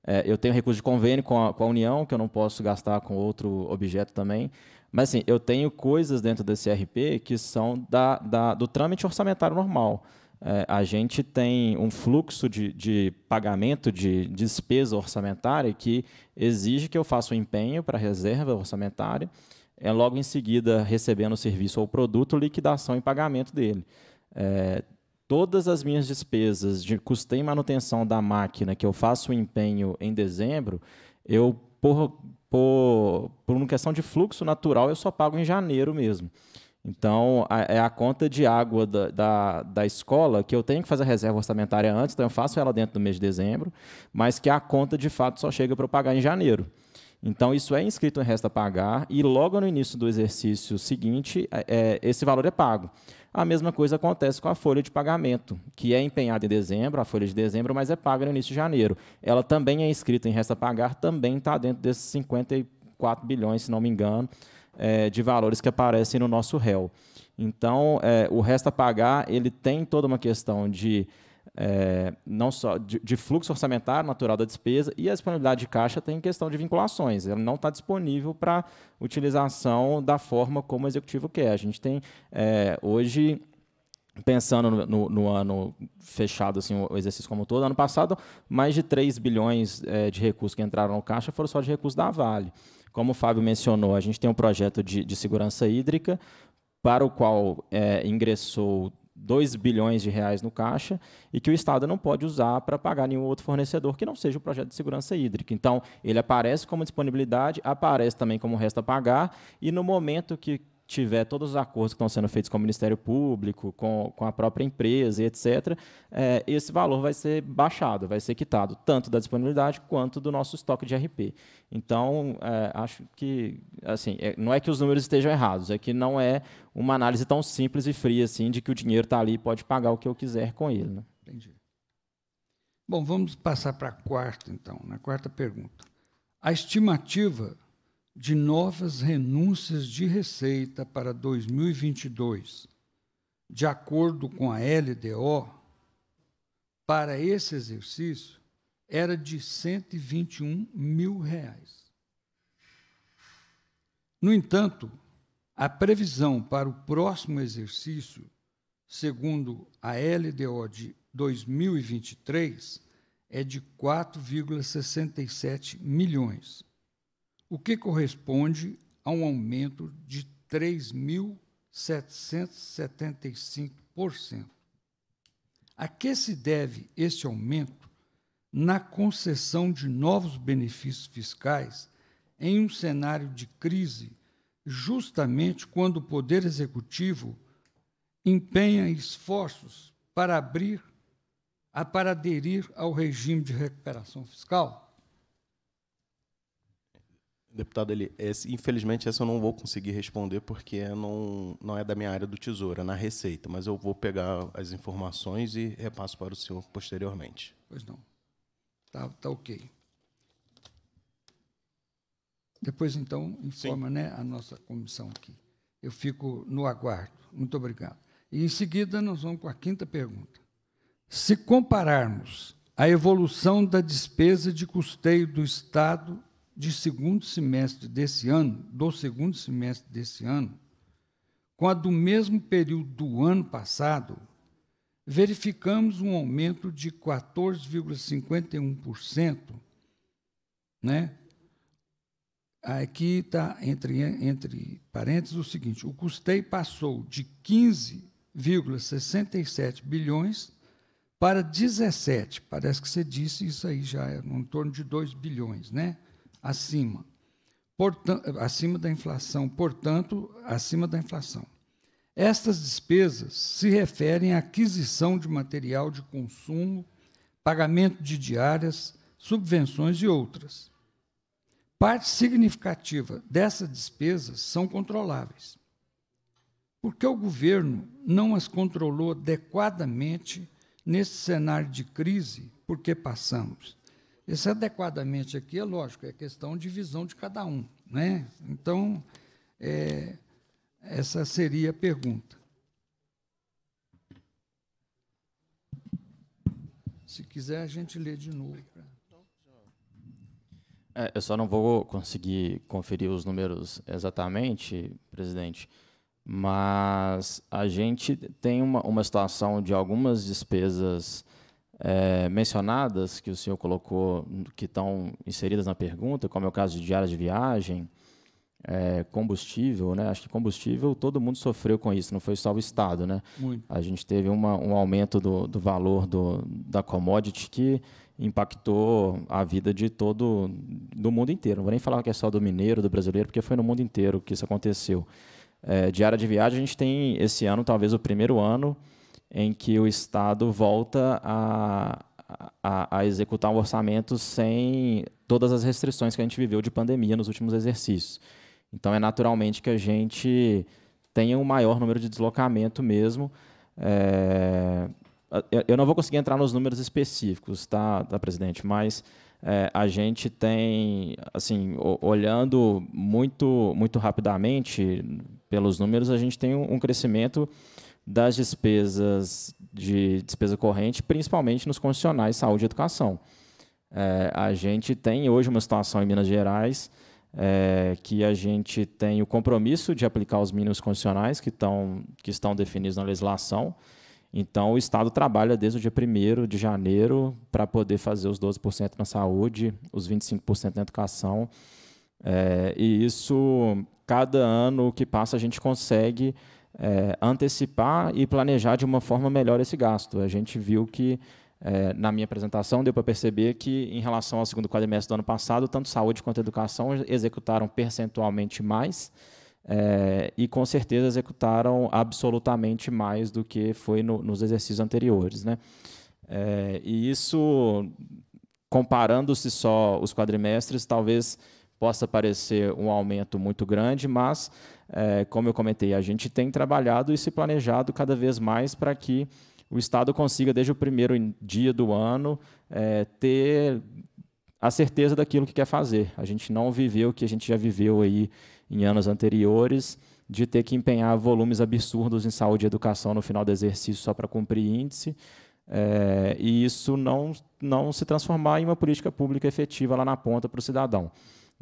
É, eu tenho recurso de convênio com a, com a União, que eu não posso gastar com outro objeto também. Mas, assim, eu tenho coisas dentro desse RP que são da, da do trâmite orçamentário normal é, a gente tem um fluxo de, de pagamento de despesa orçamentária que exige que eu faça o um empenho para reserva orçamentária, é, logo em seguida recebendo o serviço ou produto, liquidação e pagamento dele. É, todas as minhas despesas de custeio e manutenção da máquina que eu faço o empenho em dezembro, eu, por, por, por uma questão de fluxo natural, eu só pago em janeiro mesmo. Então, a, é a conta de água da, da, da, escola que eu tenho que fazer a reserva orçamentária antes, então eu faço ela dentro do mês de dezembro, mas que a conta de fato só chega para eu pagar em janeiro. Então, isso é inscrito em resta pagar e logo no início do exercício seguinte, é, é, esse valor é pago. A mesma coisa acontece com a folha de pagamento, que é empenhada em dezembro, a folha de dezembro, mas é paga no início de janeiro. Ela também é inscrita em resta pagar, também está dentro desses 54 bilhões, se não me engano, é, de valores que aparecem no nosso réu. Então, é, o resto a pagar, ele tem toda uma questão de é, não só de, de, fluxo orçamentário natural da despesa e a disponibilidade de caixa tem questão de vinculações. Ela não está disponível para utilização da forma como o executivo quer. A gente tem é, hoje pensando no, no, no, ano fechado, assim, o exercício como todo, ano passado, mais de 3 bilhões é, de recursos que entraram no caixa foram só de recursos da Vale. Como o Fábio mencionou, a gente tem um projeto de, de segurança hídrica, para o qual é, ingressou 2 bilhões de reais no caixa e que o Estado não pode usar para pagar nenhum outro fornecedor que não seja o projeto de segurança hídrica. Então, ele aparece como disponibilidade, aparece também como resta a pagar, e no momento que tiver todos os acordos que estão sendo feitos com o Ministério Público, com, com a própria empresa, etc., é, esse valor vai ser baixado, vai ser quitado, tanto da disponibilidade quanto do nosso estoque de RP. Então, é, acho que, assim, é, não é que os números estejam errados, é que não é uma análise tão simples e fria assim de que o dinheiro está ali e pode pagar o que eu quiser com ele. Né? Entendi. Bom, vamos passar para a quarta, então, na quarta pergunta. A estimativa de novas renúncias de receita para 2022, de acordo com a LDO, para esse exercício era de 121 mil reais. No entanto, a previsão para o próximo exercício, segundo a LDO de 2023, é de 4,67 milhões o que corresponde a um aumento de 3.775%. A que se deve este aumento na concessão de novos benefícios fiscais em um cenário de crise, justamente quando o Poder Executivo empenha esforços para abrir, para aderir ao regime de recuperação fiscal? Deputado, ele, esse, infelizmente essa eu não vou conseguir responder porque não, não é da minha área do Tesouro, é na Receita, mas eu vou pegar as informações e repasso para o senhor posteriormente. Pois não. Tá, tá ok. Depois, então, informa né, a nossa comissão aqui. Eu fico no aguardo. Muito obrigado. E, em seguida, nós vamos com a quinta pergunta. Se compararmos a evolução da despesa de custeio do Estado de segundo semestre desse ano, do segundo semestre desse ano, com a do mesmo período do ano passado, verificamos um aumento de 14,51%, né? Aqui está, entre, entre parênteses, o seguinte: o custeio passou de 15,67 bilhões para 17, parece que você disse isso aí já, é em torno de 2 bilhões, né? acima. Portanto, acima da inflação, portanto, acima da inflação. Estas despesas se referem à aquisição de material de consumo, pagamento de diárias, subvenções e outras. Parte significativa dessas despesas são controláveis. Porque o governo não as controlou adequadamente nesse cenário de crise por que passamos? Esse é adequadamente aqui é lógico, é questão de visão de cada um. Né? Então, é, essa seria a pergunta. Se quiser, a gente lê de novo. É, eu só não vou conseguir conferir os números exatamente, presidente, mas a gente tem uma, uma situação de algumas despesas é, mencionadas que o senhor colocou, que estão inseridas na pergunta, como é o caso de diárias de viagem, é, combustível, né? Acho que combustível todo mundo sofreu com isso, não foi só o Estado, né? Muito. A gente teve uma, um aumento do, do valor do, da commodity que impactou a vida de todo do mundo inteiro. Não vou nem falar que é só do mineiro, do brasileiro, porque foi no mundo inteiro que isso aconteceu. É, diária de viagem, a gente tem esse ano talvez o primeiro ano em que o Estado volta a, a, a, executar um orçamento sem todas as restrições que a gente viveu de pandemia nos últimos exercícios. Então, é naturalmente que a gente tenha um maior número de deslocamento mesmo. É, eu não vou conseguir entrar nos números específicos, tá, da tá, presidente? Mas é, a gente tem, assim, olhando muito, muito rapidamente pelos números, a gente tem um, um crescimento das despesas de despesa corrente, principalmente nos condicionais saúde e educação. É, a gente tem hoje uma situação em Minas Gerais é, que a gente tem o compromisso de aplicar os mínimos condicionais que, tão, que estão definidos na legislação. Então, o Estado trabalha desde o dia 1 de janeiro para poder fazer os 12% na saúde, os 25% na educação. É, e isso, cada ano que passa, a gente consegue é, antecipar e planejar de uma forma melhor esse gasto. A gente viu que, é, na minha apresentação, deu para perceber que, em relação ao segundo quadrimestre do ano passado, tanto saúde quanto educação executaram percentualmente mais é, e, com certeza, executaram absolutamente mais do que foi no, nos exercícios anteriores. Né? É, e isso, comparando-se só os quadrimestres, talvez possa parecer um aumento muito grande, mas, é, como eu comentei, a gente tem trabalhado e se planejado cada vez mais para que o Estado consiga, desde o primeiro dia do ano, é, ter a certeza daquilo que quer fazer. A gente não viveu o que a gente já viveu aí em anos anteriores, de ter que empenhar volumes absurdos em saúde e educação no final do exercício só para cumprir índice. É, e isso não, não se transformar em uma política pública efetiva lá na ponta para o cidadão.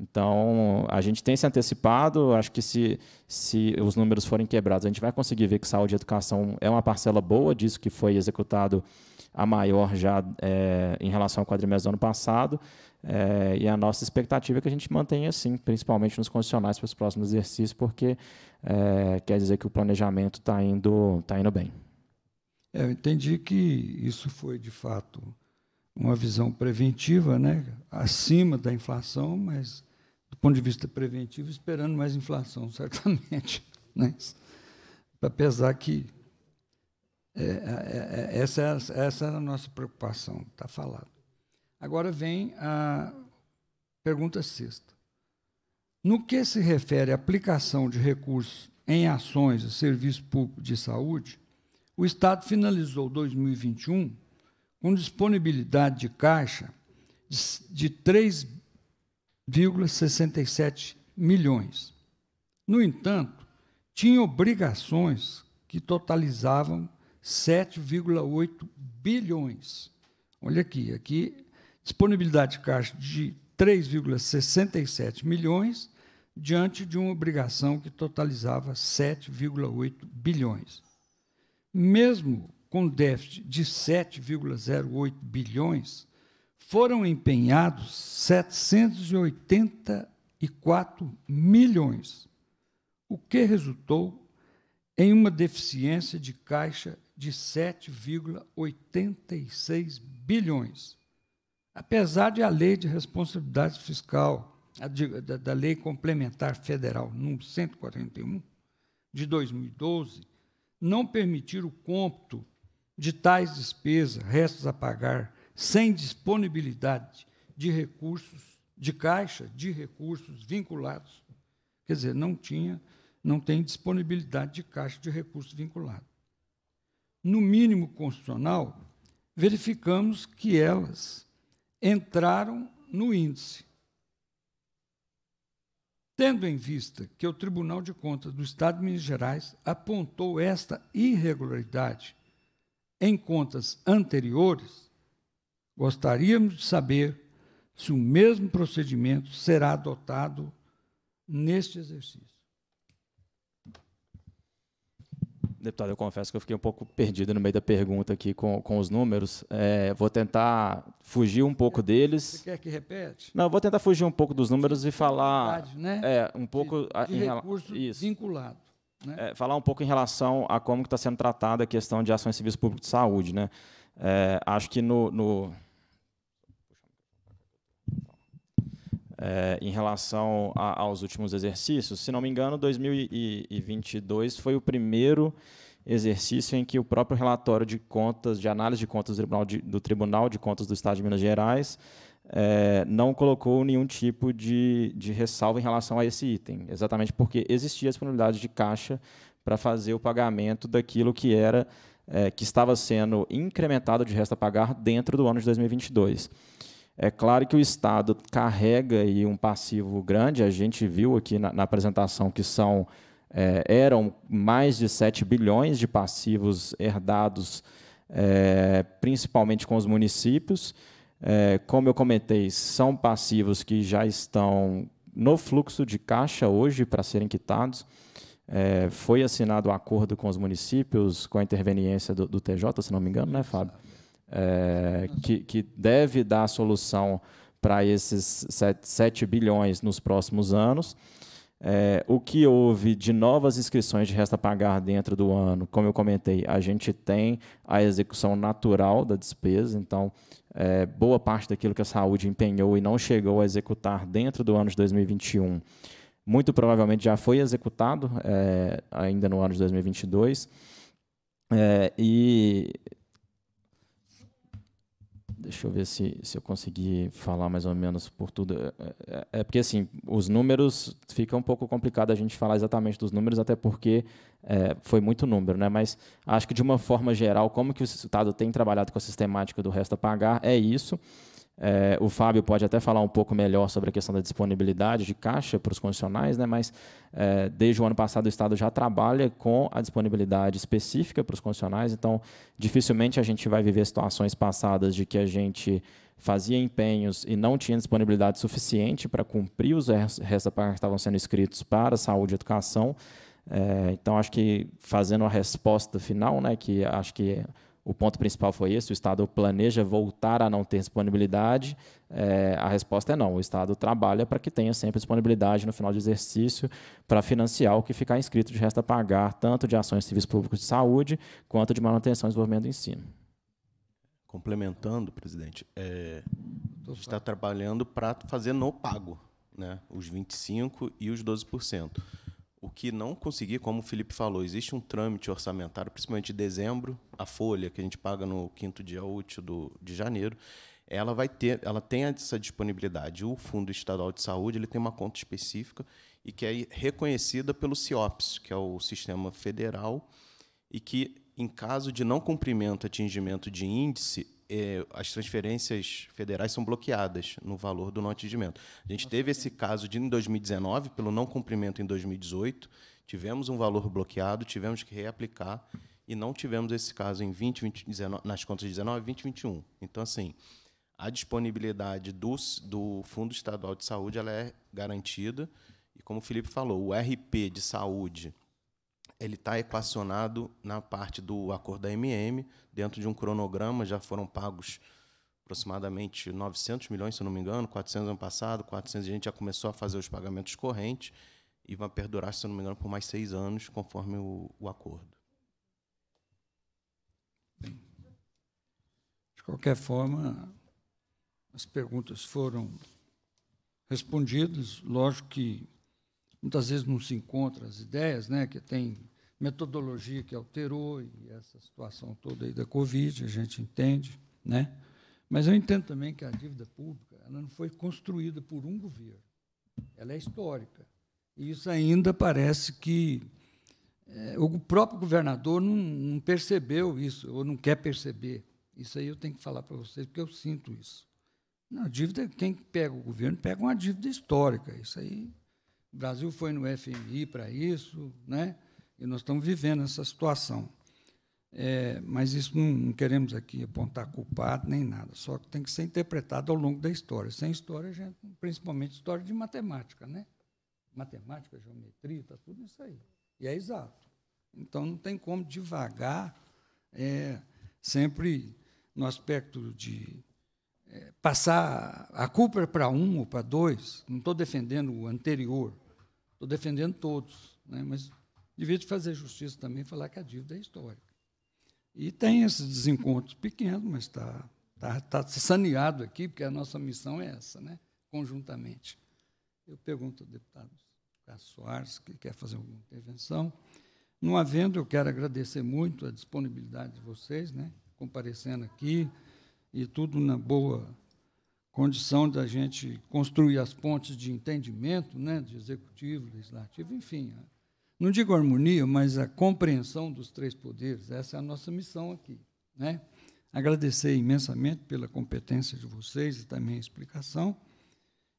Então, a gente tem se antecipado, acho que se, se os números forem quebrados, a gente vai conseguir ver que saúde e educação é uma parcela boa disso que foi executado a maior já é, em relação ao quadrimestre do ano passado. É, e a nossa expectativa é que a gente mantenha assim, principalmente nos condicionais para os próximos exercícios, porque é, quer dizer que o planejamento está indo, tá indo bem. É, eu entendi que isso foi, de fato, uma visão preventiva, né? acima da inflação, mas do ponto de vista preventivo, esperando mais inflação, certamente. Né? que é, é, é, é essa, é essa era é a nossa preocupação, está falado. Agora vem a pergunta sexta. No que se refere à aplicação de recursos em ações e serviço público de saúde, o Estado finalizou 2021 com disponibilidade de caixa de, de 3 1,67 milhões. No entanto, tinha obrigações que totalizavam 7,8 bilhões. Olha aqui, aqui disponibilidade de caixa de 3,67 milhões diante de uma obrigação que totalizava 7,8 bilhões. Mesmo com déficit de 7,08 bilhões, foram empenhados 784 milhões, o que resultou em uma deficiência de caixa de 7,86 bilhões. Apesar de a lei de responsabilidade fiscal, de, da, da lei complementar federal número 141 de 2012, não permitir o cômputo de tais despesas, restos a pagar sem disponibilidade de recursos, de caixa de recursos vinculados. Quer dizer, não tinha, não tem disponibilidade de caixa de recursos vinculados. No mínimo constitucional, verificamos que elas entraram no índice. Tendo em vista que o Tribunal de Contas do Estado de Minas Gerais apontou esta irregularidade em contas anteriores, Gostaríamos de saber se o mesmo procedimento será adotado neste exercício. Deputado, eu confesso que eu fiquei um pouco perdido no meio da pergunta aqui com, com os números. É, vou tentar fugir um pouco deles. Você quer que repete? Não, vou tentar fugir um pouco dos números e falar. né? É, um pouco. De, de em recurso isso. vinculado. Né? É, falar um pouco em relação a como está sendo tratada a questão de ações civis públicas de saúde. Né? É, acho que no, no é, em relação a, aos últimos exercícios. Se não me engano, 2022 foi o primeiro exercício em que o próprio relatório de contas, de análise de contas do Tribunal de, do Tribunal de Contas do Estado de Minas Gerais, é, não colocou nenhum tipo de, de ressalva em relação a esse item, exatamente porque existia disponibilidade de caixa para fazer o pagamento daquilo que era é, que estava sendo incrementado de resto a pagar dentro do ano de 2022. É claro que o Estado carrega aí um passivo grande, a gente viu aqui na, na apresentação que são é, eram mais de 7 bilhões de passivos herdados, é, principalmente com os municípios. É, como eu comentei, são passivos que já estão no fluxo de caixa hoje para serem quitados. É, foi assinado um acordo com os municípios, com a interveniência do, do TJ, se não me engano, né, Fábio? é, que, que deve dar solução para esses 7, 7 bilhões nos próximos anos. É, o que houve de novas inscrições de resta pagar dentro do ano, como eu comentei, a gente tem a execução natural da despesa, então é, boa parte daquilo que a saúde empenhou e não chegou a executar dentro do ano de 2021, muito provavelmente já foi executado é, ainda no ano de 2022. e Deixa eu ver se, se eu consegui falar mais ou menos por tudo. É, é, é, porque, assim, os números fica um pouco complicado a gente falar exatamente dos números, até porque é, foi muito número, né? Mas acho que, de uma forma geral, como que o Estado tem trabalhado com a sistemática do resto a pagar é isso. É, o Fábio pode até falar um pouco melhor sobre a questão da disponibilidade de caixa para os condicionais, né? mas é, desde o ano passado o Estado já trabalha com a disponibilidade específica para os condicionais, então dificilmente a gente vai viver situações passadas de que a gente fazia empenhos e não tinha disponibilidade suficiente para cumprir os restos que estavam sendo escritos para saúde e educação. É, então, acho que fazendo a resposta final, né, que acho que o ponto principal foi esse: o Estado planeja voltar a não ter disponibilidade? É, a resposta é não. O Estado trabalha para que tenha sempre disponibilidade no final do exercício para financiar o que ficar inscrito de resto a é pagar, tanto de ações de serviços públicos de saúde, quanto de manutenção e desenvolvimento do ensino. Complementando, presidente, é, a gente está trabalhando para fazer no pago, né, os 25% e os 12%. O que não consegui, como o Felipe falou, existe um trâmite orçamentário, principalmente de dezembro, a folha que a gente paga no quinto dia útil do, de janeiro, ela vai ter, ela tem essa disponibilidade. O Fundo Estadual de Saúde ele tem uma conta específica e que é reconhecida pelo CIOPS, que é o sistema federal, e que, em caso de não cumprimento, atingimento de índice, eh, as transferências federais são bloqueadas no valor do não atendimento. A gente teve esse caso de, em 2019, pelo não cumprimento em 2018, tivemos um valor bloqueado, tivemos que reaplicar e não tivemos esse caso em 20, 20 19, nas contas de 19 e 2021. Então, assim, a disponibilidade do, do Fundo Estadual de Saúde ela é garantida. E como o Felipe falou, o RP de saúde ele está equacionado na parte do acordo da MM, dentro de um cronograma, já foram pagos aproximadamente 900 milhões, se não me engano, 400 ano passado, 400 a gente já começou a fazer os pagamentos correntes e vai perdurar, se não me engano, por mais seis anos, conforme o, o acordo. Bem, de qualquer forma, as perguntas foram respondidas. Lógico que muitas vezes não se encontram as ideias, né, que tem metodologia que alterou e essa situação toda aí da Covid, a gente entende, né? Mas eu entendo também que a dívida pública ela não foi construída por um governo, ela é histórica. E isso ainda parece que é, o próprio governador não, não percebeu isso, ou não quer perceber. Isso aí eu tenho que falar para vocês, porque eu sinto isso. Não, dívida, quem pega o governo pega uma dívida histórica. Isso aí, o Brasil foi no FMI para isso, né? E nós estamos vivendo essa situação. É, mas isso não, não, queremos aqui apontar culpado nem nada, só que tem que ser interpretado ao longo da história. Sem história, gente, principalmente história de matemática, né? Matemática, geometria, tá tudo isso aí. E é exato. Então não tem como devagar, é, sempre no aspecto de é, passar a culpa para um ou para dois. Não estou defendendo o anterior, estou defendendo todos, né? mas devia de fazer justiça também falar que a dívida é histórica. E tem esses desencontros pequenos, mas está tá, tá saneado aqui, porque a nossa missão é essa, né? conjuntamente. Eu pergunto ao deputado Carlos Soares, que quer fazer alguma intervenção. Não havendo, eu quero agradecer muito a disponibilidade de vocês, né? comparecendo aqui, e tudo na boa condição da gente construir as pontes de entendimento, né, de executivo, legislativo, enfim, não digo harmonia, mas a compreensão dos três poderes. Essa é a nossa missão aqui. Né? Agradecer imensamente pela competência de vocês e também a explicação.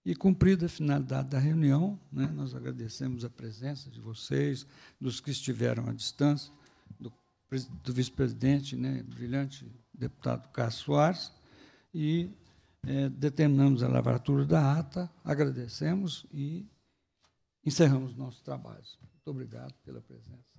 E cumprida a finalidade da reunião, né, nós agradecemos a presença de vocês, dos que estiveram à distância, do, do vice-presidente, né, brilhante deputado Cássio Soares, e é, determinamos a lavratura da ata, agradecemos e encerramos nosso trabalho. Muito obrigado pela presença.